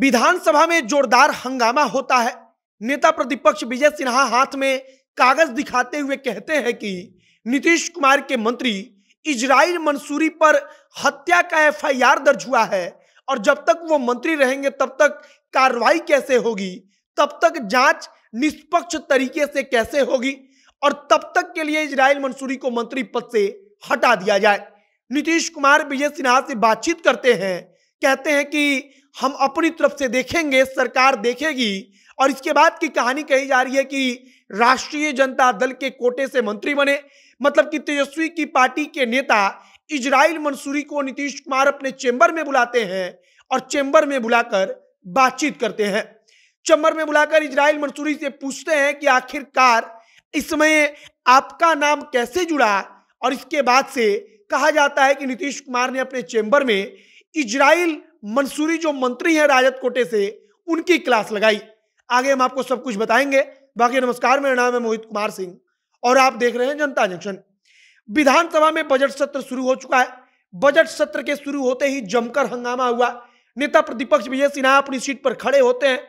विधानसभा में जोरदार हंगामा होता है नेता प्रतिपक्ष विजय सिन्हा हाथ में कागज दिखाते हुए कहते हैं कि नीतीश कुमार के मंत्री इजराइल मंसूरी पर हत्या का एफआईआर दर्ज हुआ है और जब तक वो मंत्री रहेंगे तब तक कार्रवाई कैसे होगी तब तक जांच निष्पक्ष तरीके से कैसे होगी और तब तक के लिए इजराइल मंसूरी को मंत्री पद से हटा दिया जाए नीतीश कुमार विजय सिन्हा से बातचीत करते हैं कहते हैं कि हम अपनी तरफ से देखेंगे सरकार देखेगी और इसके बाद की कहानी कही जा रही है कि राष्ट्रीय जनता दल के कोटे से मंत्री बने मतलब कि तेजस्वी की पार्टी के नेता इजराइल मंसूरी को नीतीश कुमार अपने चेंबर में बुलाते हैं और चेंबर में बुलाकर बातचीत करते हैं चेंबर में बुलाकर इजराइल मंसूरी से पूछते हैं कि आखिरकार इसमें आपका नाम कैसे जुड़ा और इसके बाद से कहा जाता है कि नीतीश कुमार ने अपने चेंबर में इजराइल मंसूरी जो मंत्री हैं राजद कोटे से उनकी क्लास लगाई आगे हम आपको सब कुछ बताएंगे बाकी नमस्कार मेरा नाम है मोहित कुमार सिंह और आप देख रहे हैं जनता जंक्शन विधानसभा में बजट सत्र शुरू हो चुका है बजट सत्र के शुरू होते ही जमकर हंगामा हुआ नेता प्रतिपक्ष विजय सिन्हा अपनी सीट पर खड़े होते हैं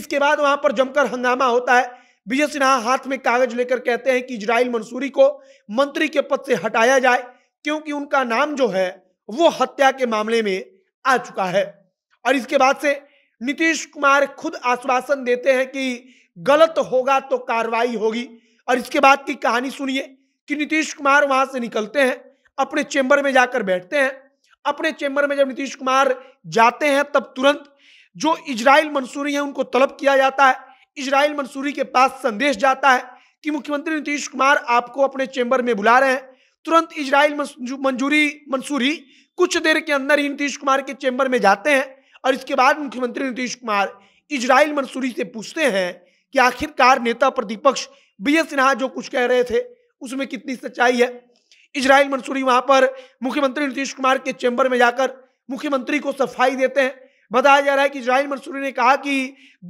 इसके बाद वहां पर जमकर हंगामा होता है विजय सिन्हा हाथ में कागज लेकर कहते हैं कि इजराइल मंसूरी को मंत्री के पद से हटाया जाए क्योंकि उनका नाम जो है वो हत्या के मामले में आ चुका है और इसके बाद से नीतीश कुमार खुद आश्वासन देते हैं कि गलत होगा तो कार्रवाई होगी और इसके बाद की कहानी सुनिए कि नीतीश कुमार वहां से निकलते हैं अपने चेंबर में जाकर बैठते हैं अपने चेंबर में जब नीतीश कुमार जाते हैं तब तुरंत जो इजराइल मंसूरी है उनको तलब किया जाता है इजराइल मंसूरी के पास संदेश जाता है कि मुख्यमंत्री नीतीश कुमार आपको अपने चेंबर में बुला रहे हैं तुरंत इजराइल मंजूरी मंसूरी कुछ देर के अंदर ही नीतीश कुमार के चैंबर में जाते हैं और इसके बाद मुख्यमंत्री नीतीश कुमार इजराइल मंसूरी से पूछते हैं कि आखिरकार नेता प्रतिपक्ष बी एस सिन्हा जो कुछ कह रहे थे उसमें कितनी सच्चाई है इजराइल मंसूरी वहां पर मुख्यमंत्री नीतीश कुमार के चैम्बर में जाकर मुख्यमंत्री को सफाई देते हैं बताया जा रहा है कि इजराइल मंसूरी ने कहा कि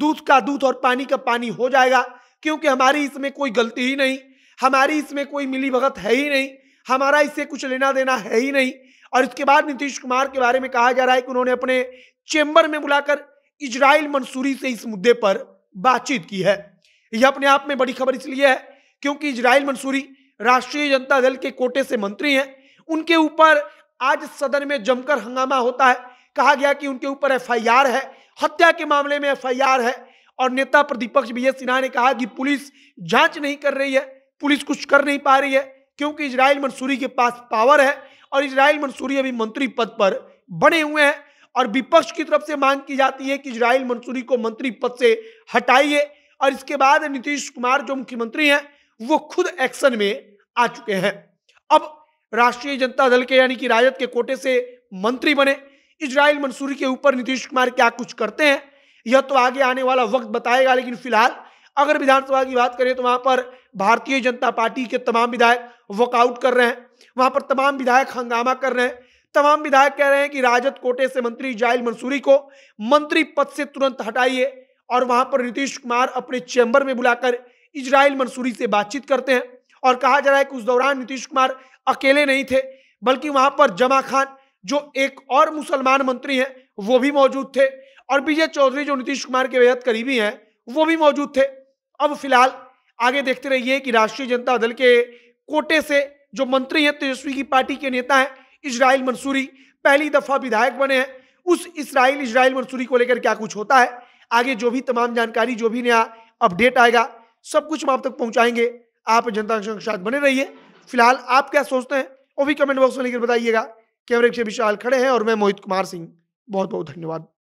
दूध का दूध और पानी का पानी हो जाएगा क्योंकि हमारी इसमें कोई गलती ही नहीं हमारी इसमें कोई मिली भगत है ही नहीं हमारा इससे कुछ लेना देना है ही नहीं और इसके बाद नीतीश कुमार के बारे में कहा जा रहा है कि उन्होंने अपने चेंबर में बुलाकर इजराइल मंसूरी से इस मुद्दे पर बातचीत की है यह अपने आप में बड़ी खबर इसलिए है क्योंकि इजराइल मंसूरी राष्ट्रीय जनता दल के कोटे से मंत्री हैं उनके ऊपर आज सदन में जमकर हंगामा होता है कहा गया कि उनके ऊपर एफआईआर है हत्या के मामले में एफआईआर है और नेता प्रतिपक्ष बी एस सिन्हा ने कहा कि पुलिस जांच नहीं कर रही है पुलिस कुछ कर नहीं पा रही है क्योंकि इजराइल मंसूरी के पास पावर है और इसराइल मंसूरी अभी मंत्री पद पर बने हुए हैं और विपक्ष की तरफ से मांग की जाती है कि इसराइल मंसूरी को मंत्री पद से हटाइए और इसके बाद नीतीश कुमार जो मुख्यमंत्री हैं वो खुद एक्शन में आ चुके हैं अब राष्ट्रीय जनता दल के यानी कि राजद के कोटे से मंत्री बने इसराइल मंसूरी के ऊपर नीतीश कुमार क्या कुछ करते हैं यह तो आगे आने वाला वक्त बताएगा लेकिन फिलहाल अगर विधानसभा की बात करें तो वहां पर भारतीय जनता पार्टी के तमाम विधायक वॉकआउट कर रहे हैं वहां पर तमाम विधायक हंगामा कर रहे हैं तमाम विधायक कह रहे हैं कि राजद कोटे से मंत्री जाहिल मंसूरी को मंत्री पद से तुरंत हटाइए और वहां पर नीतीश कुमार अपने चैंबर में बुलाकर इजराइल मंसूरी से बातचीत करते हैं और कहा जा रहा है कि उस दौरान नीतीश कुमार अकेले नहीं थे बल्कि वहां पर जमा खान जो एक और मुसलमान मंत्री हैं वो भी मौजूद थे और विजय चौधरी जो नीतीश कुमार के बेहद करीबी हैं वो भी मौजूद थे अब फिलहाल आगे देखते रहिए कि राष्ट्रीय जनता दल के कोटे से जो मंत्री हैं तेजस्वी की पार्टी के नेता हैं इसराइल मंसूरी पहली दफा विधायक बने हैं उस इसराइल इसराइल मंसूरी को लेकर क्या कुछ होता है आगे जो भी तमाम जानकारी जो भी नया अपडेट आएगा सब कुछ हम आप तक पहुंचाएंगे आप जनता के साथ बने रहिए फिलहाल आप क्या सोचते हैं वो भी कमेंट बॉक्स में लेकर बताइएगा कैमरे के विशाल खड़े हैं और मैं मोहित कुमार सिंह बहुत बहुत धन्यवाद